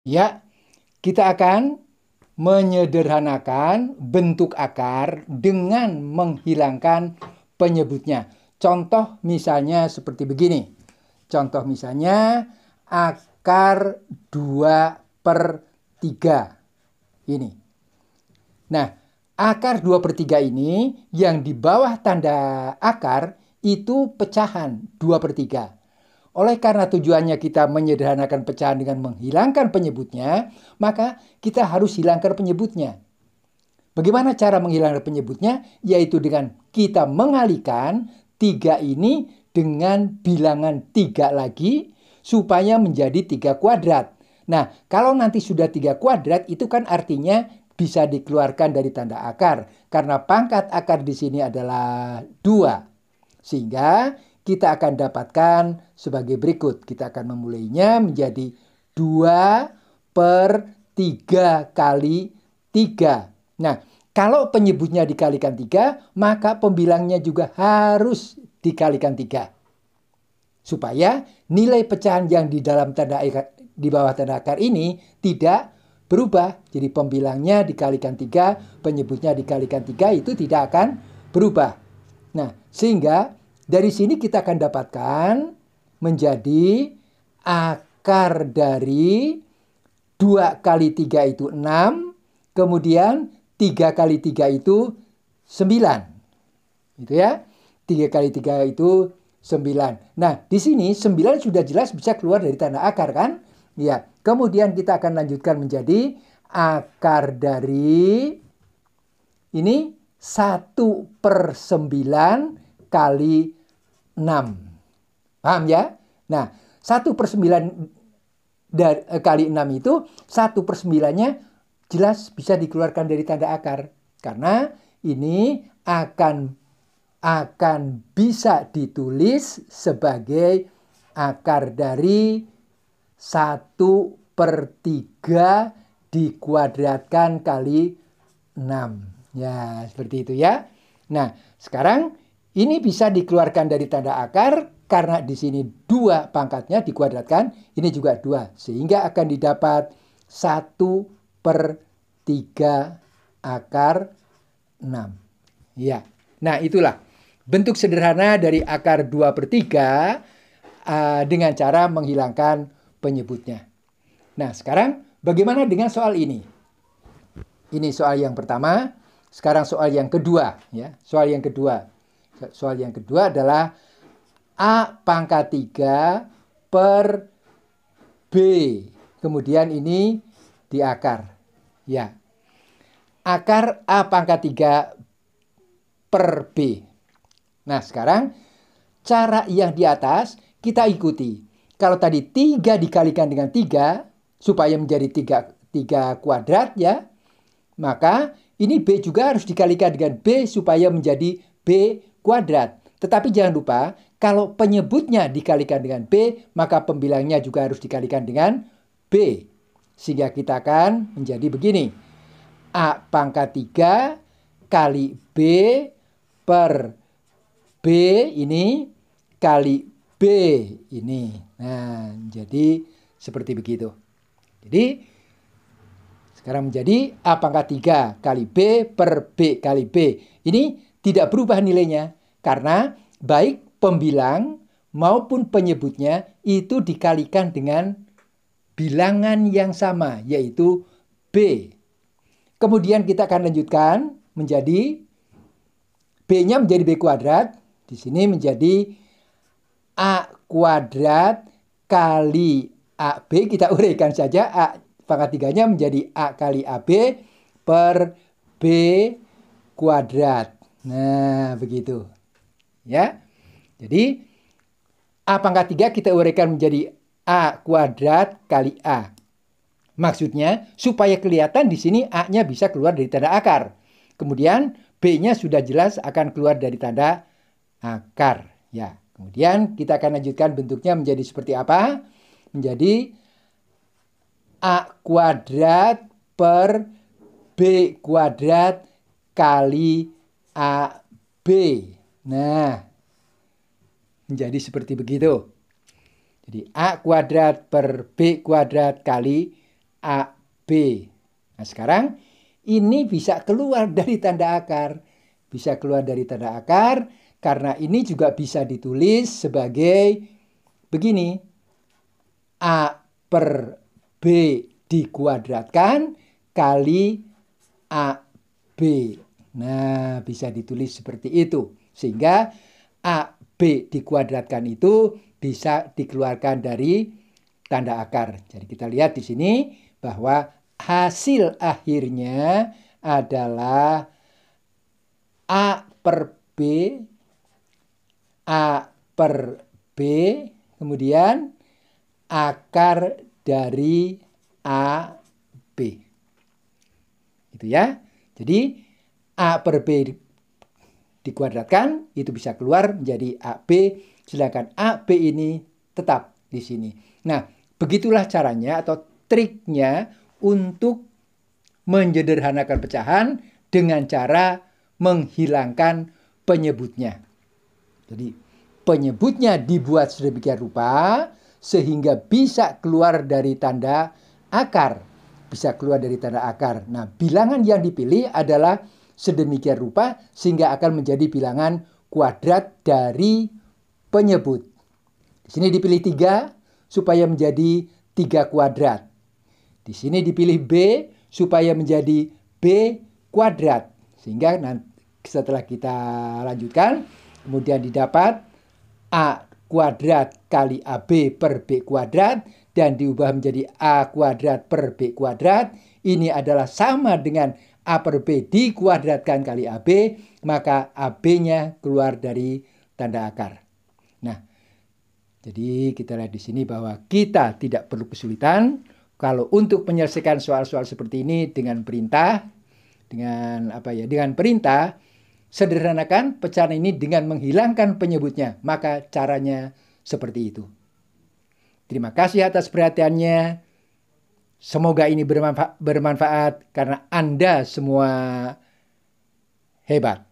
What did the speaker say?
Ya, kita akan menyederhanakan bentuk akar dengan menghilangkan penyebutnya. Contoh misalnya seperti begini. Contoh misalnya akar 2 per 3. Ini. Nah, akar 2 per 3 ini yang di bawah tanda akar itu pecahan 2 per 3. Oleh karena tujuannya kita menyederhanakan pecahan dengan menghilangkan penyebutnya, maka kita harus hilangkan penyebutnya. Bagaimana cara menghilangkan penyebutnya? Yaitu dengan kita mengalihkan tiga ini dengan bilangan tiga lagi supaya menjadi tiga kuadrat. Nah, kalau nanti sudah tiga kuadrat itu kan artinya bisa dikeluarkan dari tanda akar karena pangkat akar di sini adalah dua. Sehingga kita akan dapatkan sebagai berikut. Kita akan memulainya menjadi 2 per 3 kali 3. Nah, kalau penyebutnya dikalikan 3, maka pembilangnya juga harus dikalikan 3. Supaya nilai pecahan yang di dalam tanda akar, di bawah tanda akar ini tidak berubah. Jadi pembilangnya dikalikan 3, penyebutnya dikalikan 3 itu tidak akan berubah. Nah, sehingga dari sini kita akan dapatkan menjadi akar dari 2 kali 3 itu 6, kemudian 3 kali 3 itu 9. Gitu ya. 3 kali 3 itu 9. Nah, di sini 9 sudah jelas bisa keluar dari tanda akar kan? Ya. Kemudian kita akan lanjutkan menjadi akar dari ini 1 per 9 kali 6. Paham ya? Nah, 1 per 9 dari, eh, kali 6 itu 1 per 9-nya jelas bisa dikeluarkan dari tanda akar. Karena ini akan akan bisa ditulis sebagai akar dari 1 per 3 dikuadratkan kali 6. Ya, seperti itu ya. Nah, sekarang ini bisa dikeluarkan dari tanda akar karena di sini dua pangkatnya dikuadratkan, ini juga dua, sehingga akan didapat satu per tiga akar 6. Ya, nah itulah bentuk sederhana dari akar 2 per 3 uh, eh, dengan cara menghilangkan penyebutnya. Nah sekarang bagaimana dengan soal ini? Ini soal yang pertama, sekarang soal yang kedua. ya Soal yang kedua. Soal yang kedua adalah A pangkat 3 per B. Kemudian ini di akar. Ya. Akar A pangkat 3 per B. Nah sekarang cara yang di atas kita ikuti. Kalau tadi 3 dikalikan dengan 3 supaya menjadi 3, 3 kuadrat ya. Maka ini B juga harus dikalikan dengan B supaya menjadi B kuadrat. Tetapi jangan lupa, kalau penyebutnya dikalikan dengan B, maka pembilangnya juga harus dikalikan dengan B. Sehingga kita akan menjadi begini. A pangkat 3 kali B per B ini kali B ini. Nah, jadi seperti begitu. Jadi, sekarang menjadi A pangkat 3 kali B per B kali B. Ini tidak berubah nilainya karena baik pembilang maupun penyebutnya itu dikalikan dengan bilangan yang sama yaitu B. Kemudian kita akan lanjutkan menjadi B-nya menjadi B kuadrat, di sini menjadi A kuadrat kali AB kita uraikan saja A pangkat tiganya menjadi A kali AB per B kuadrat. Nah, begitu. Ya. Jadi A pangkat 3 kita uraikan menjadi A kuadrat kali A. Maksudnya, supaya kelihatan di sini A-nya bisa keluar dari tanda akar. Kemudian B-nya sudah jelas akan keluar dari tanda akar. Ya, kemudian kita akan lanjutkan bentuknya menjadi seperti apa? Menjadi A kuadrat per B kuadrat kali A, B. Nah, menjadi seperti begitu. Jadi A kuadrat per B kuadrat kali A, B. Nah, sekarang ini bisa keluar dari tanda akar. Bisa keluar dari tanda akar karena ini juga bisa ditulis sebagai begini. A per B dikuadratkan kali a b. Nah, bisa ditulis seperti itu. Sehingga A, dikuadratkan itu bisa dikeluarkan dari tanda akar. Jadi kita lihat di sini bahwa hasil akhirnya adalah A per B, A per B, kemudian akar dari ab B. Gitu ya. Jadi A per B dikuadratkan, itu bisa keluar menjadi AB, sedangkan AB ini tetap di sini. Nah, begitulah caranya atau triknya untuk menyederhanakan pecahan dengan cara menghilangkan penyebutnya. Jadi, penyebutnya dibuat sedemikian rupa sehingga bisa keluar dari tanda akar. Bisa keluar dari tanda akar. Nah, bilangan yang dipilih adalah sedemikian rupa sehingga akan menjadi bilangan kuadrat dari penyebut. Di sini dipilih 3 supaya menjadi 3 kuadrat. Di sini dipilih B supaya menjadi B kuadrat. Sehingga nanti setelah kita lanjutkan, kemudian didapat A kuadrat kali AB per B kuadrat dan diubah menjadi A kuadrat per B kuadrat. Ini adalah sama dengan A per B dikuadratkan kali AB, maka AB-nya keluar dari tanda akar. Nah, jadi kita lihat di sini bahwa kita tidak perlu kesulitan kalau untuk menyelesaikan soal-soal seperti ini dengan perintah, dengan apa ya, dengan perintah, sederhanakan pecahan ini dengan menghilangkan penyebutnya, maka caranya seperti itu. Terima kasih atas perhatiannya. Semoga ini bermanfa bermanfaat karena Anda semua hebat.